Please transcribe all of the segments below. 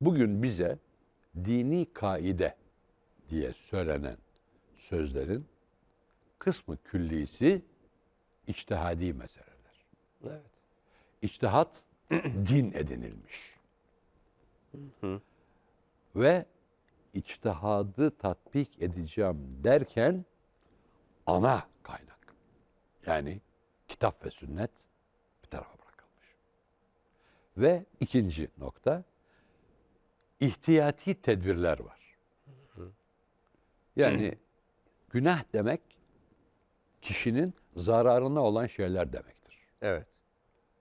Bugün bize dini kaide diye söylenen sözlerin kısmı küllisi içtihadi meseleler. Evet. İçtihat din edinilmiş. Hı Ve içtihadı tatbik edeceğim derken ana kaynak. Yani kitap ve sünnet bir tarafa bırakılmış. Ve ikinci nokta ihtiyati tedbirler var. Yani günah demek kişinin zararına olan şeyler demektir. Evet.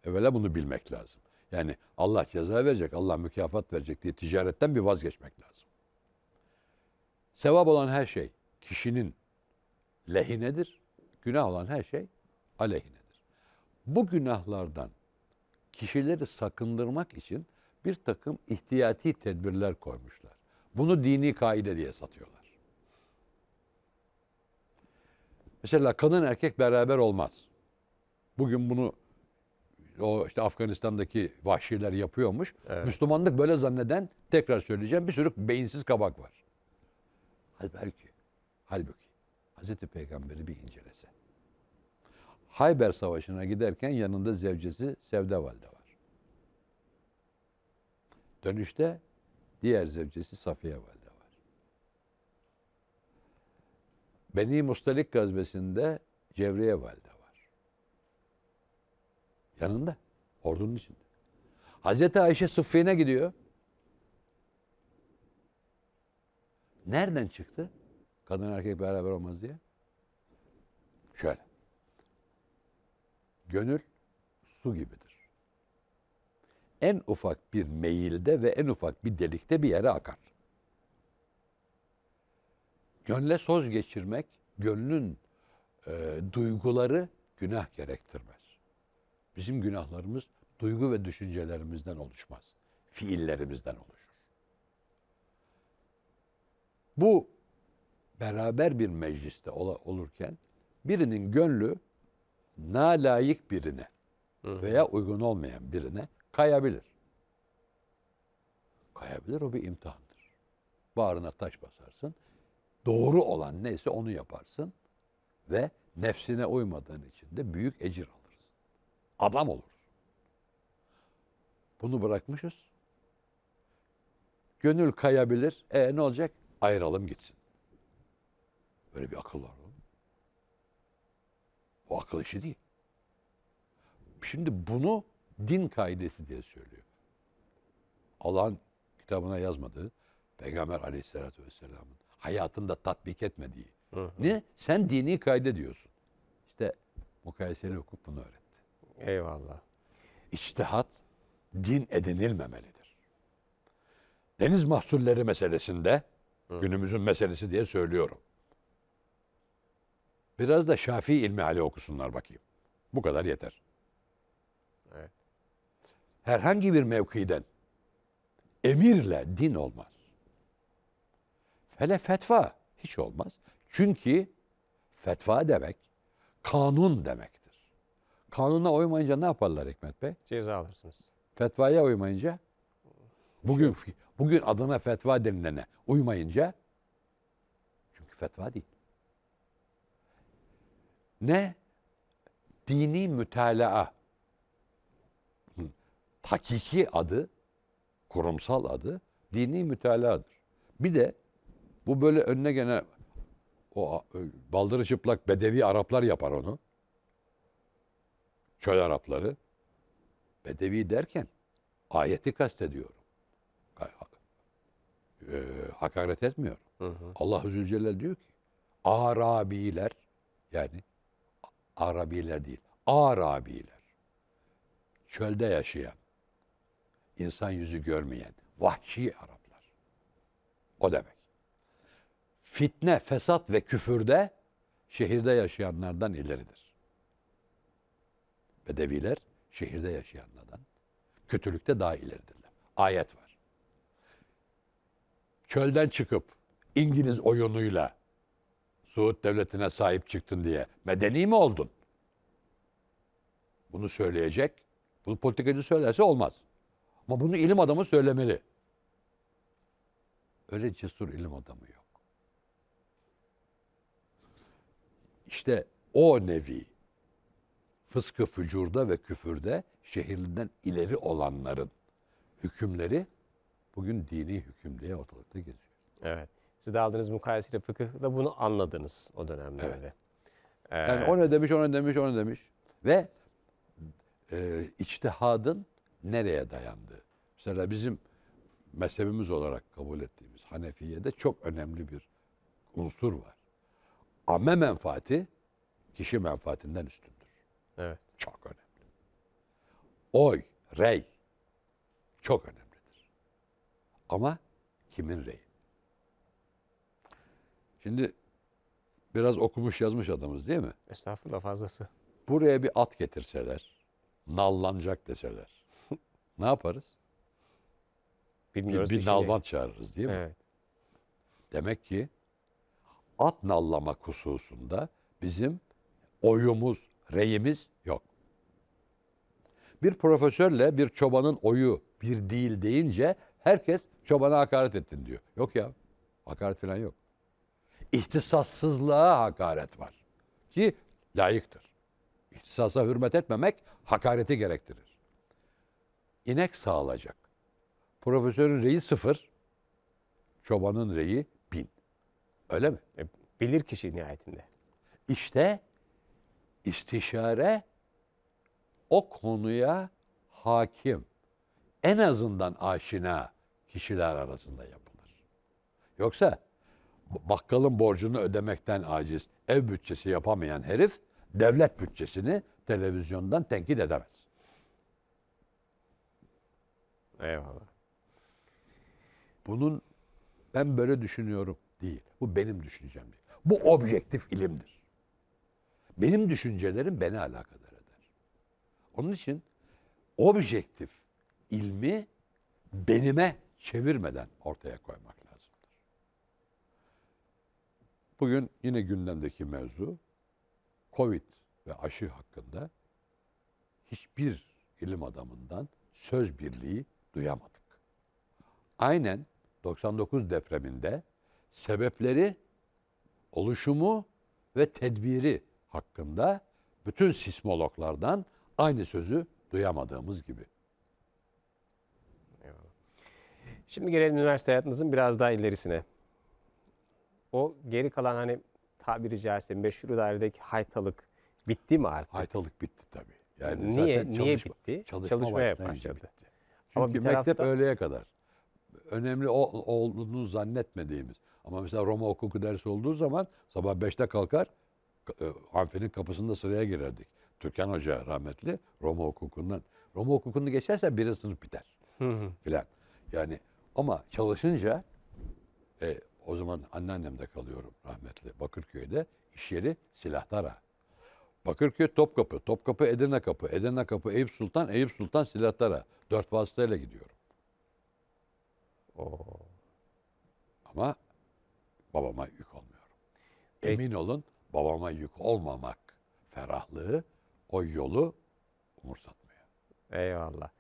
Evvela bunu bilmek lazım. Yani Allah ceza verecek, Allah mükafat verecek diye ticaretten bir vazgeçmek lazım. Sevap olan her şey kişinin lehinedir. Günah olan her şey aleyhinedir. Bu günahlardan kişileri sakındırmak için bir takım ihtiyati tedbirler koymuşlar. Bunu dini kaide diye satıyorlar. Mesela kadın erkek beraber olmaz. Bugün bunu o işte Afganistan'daki vahşiler yapıyormuş. Evet. Müslümanlık böyle zanneden tekrar söyleyeceğim bir sürü beyinsiz kabak var. Halbuki, halbuki Hazreti Peygamber'i bir incelese. Hayber Savaşı'na giderken yanında zevcesi Sevda Valide var. Dönüşte diğer zevcesi Safiye Valide var. Beni Mustalik gazvesinde Cevriye Valide var. Yanında. Ordunun içinde. Hazreti Ayşe Sıffin'e gidiyor. Nereden çıktı? Kadın erkek beraber olmaz diye. Şöyle. Gönül su gibidir en ufak bir meyilde ve en ufak bir delikte bir yere akar. Gönle söz geçirmek, gönlün e, duyguları günah gerektirmez. Bizim günahlarımız duygu ve düşüncelerimizden oluşmaz. Fiillerimizden oluşur. Bu beraber bir mecliste olurken birinin gönlü nalayık birine veya uygun olmayan birine kayabilir. Kayabilir o bir imtihandır. Bağrına taş basarsın. Doğru olan neyse onu yaparsın ve nefsine uymadığın için de büyük ecir alırsın. Adam olursun. Bunu bırakmışız. Gönül kayabilir. E ne olacak? Ayıralım gitsin. Böyle bir akıl var oğlum. akıl işi değil. Şimdi bunu din kaidesi diye söylüyor. Allah'ın kitabına yazmadığı, Peygamber aleyhissalatü vesselamın hayatında tatbik etmediği. Hı hı. Ne? Sen dini kaide diyorsun. İşte mukayeseli okup bunu öğretti. Eyvallah. İçtihat din edinilmemelidir. Deniz mahsulleri meselesinde hı. günümüzün meselesi diye söylüyorum. Biraz da Şafii ilmi hali okusunlar bakayım. Bu kadar yeter herhangi bir mevkiden emirle din olmaz. Hele fetva hiç olmaz. Çünkü fetva demek kanun demektir. Kanuna uymayınca ne yaparlar Hikmet Bey? Ceza alırsınız. Fetvaya uymayınca bugün bugün adına fetva denilene uymayınca çünkü fetva değil. Ne? Dini mütalaa hakiki adı, kurumsal adı dini mütalaadır. Bir de bu böyle önüne gene o baldırı çıplak bedevi Araplar yapar onu. Çöl Arapları. Bedevi derken ayeti kastediyorum. E, hakaret etmiyorum. Hı hı. Allah Zülcelal diyor ki Arabiler yani Arabiler değil Arabiler çölde yaşayan insan yüzü görmeyen, vahşi Araplar. O demek. Fitne, fesat ve küfürde şehirde yaşayanlardan ileridir. Bedeviler şehirde yaşayanlardan kötülükte daha ileridirler. Ayet var. Çölden çıkıp İngiliz oyunuyla Suud devletine sahip çıktın diye medeni mi oldun? Bunu söyleyecek. Bunu politikacı söylerse olmaz. Ama bunu ilim adamı söylemeli. Öyle cesur ilim adamı yok. İşte o nevi fıskı fücurda ve küfürde şehirlinden ileri olanların hükümleri bugün dini hüküm diye ortalıkta geziyor. Evet. Siz de aldığınız mukayeseli fıkıhla bunu anladınız o dönemlerde. Evet. Ee... Yani o ne demiş, o ne demiş, o ne demiş. Ve e, içtihadın nereye dayandı? Mesela bizim mezhebimiz olarak kabul ettiğimiz Hanefiye'de çok önemli bir unsur var. Amme menfaati kişi menfaatinden üstündür. Evet. Çok önemli. Oy, rey çok önemlidir. Ama kimin rey? Şimdi biraz okumuş yazmış adamız değil mi? Estağfurullah fazlası. Buraya bir at getirseler, nallanacak deseler, ne yaparız? Bilmiyoruz. Bir, bir şey. nalvan çağırırız değil mi? Evet. Demek ki at nallama hususunda bizim oyumuz, reyimiz yok. Bir profesörle bir çobanın oyu bir değil deyince herkes çobana hakaret ettin diyor. Yok ya. Hakaret falan yok. İhtisassızlığa hakaret var. Ki layıktır. İhtisasa hürmet etmemek hakareti gerektirir inek sağlayacak. Profesörün reyi sıfır, çobanın reyi bin. Öyle mi? E, bilir kişi nihayetinde. İşte istişare o konuya hakim, en azından aşina kişiler arasında yapılır. Yoksa bakkalın borcunu ödemekten aciz, ev bütçesi yapamayan herif devlet bütçesini televizyondan tenkit edemez. Eyvallah. Bunun ben böyle düşünüyorum değil. Bu benim düşüncem değil. Bu objektif ilimdir. Benim düşüncelerim beni alakadar eder. Onun için objektif ilmi benime çevirmeden ortaya koymak lazımdır. Bugün yine gündemdeki mevzu Covid ve aşı hakkında hiçbir ilim adamından söz birliği duyamadık. Aynen 99 depreminde sebepleri, oluşumu ve tedbiri hakkında bütün sismologlardan aynı sözü duyamadığımız gibi. Şimdi gelelim üniversite hayatınızın biraz daha ilerisine. O geri kalan hani tabiri caizse meşhur dairedeki haytalık bitti mi artık? Haytalık bitti tabii. Yani niye zaten niye bitti? Çalışma, çalışmaya başlayınca bitti. Ama Çünkü bir tarafta... mektep öğleye kadar. Önemli olduğunu zannetmediğimiz. Ama mesela Roma hukuku dersi olduğu zaman sabah beşte kalkar e, amfinin kapısında sıraya girerdik. Türkan Hoca rahmetli Roma hukukundan. Roma hukukunu geçerse bir sınıf biter. Filan. Yani ama çalışınca e, o zaman anneannemde kalıyorum rahmetli Bakırköy'de. iş yeri Silahtara. Bakırköy Topkapı, Topkapı Edirne Kapı, Edirne Kapı Eyüp Sultan, Eyüp Sultan Silahtara. Dört vasıtayla gidiyorum. Oo. Ama babama yük olmuyorum. Emin e, olun babama yük olmamak ferahlığı o yolu umursatmıyor. Eyvallah.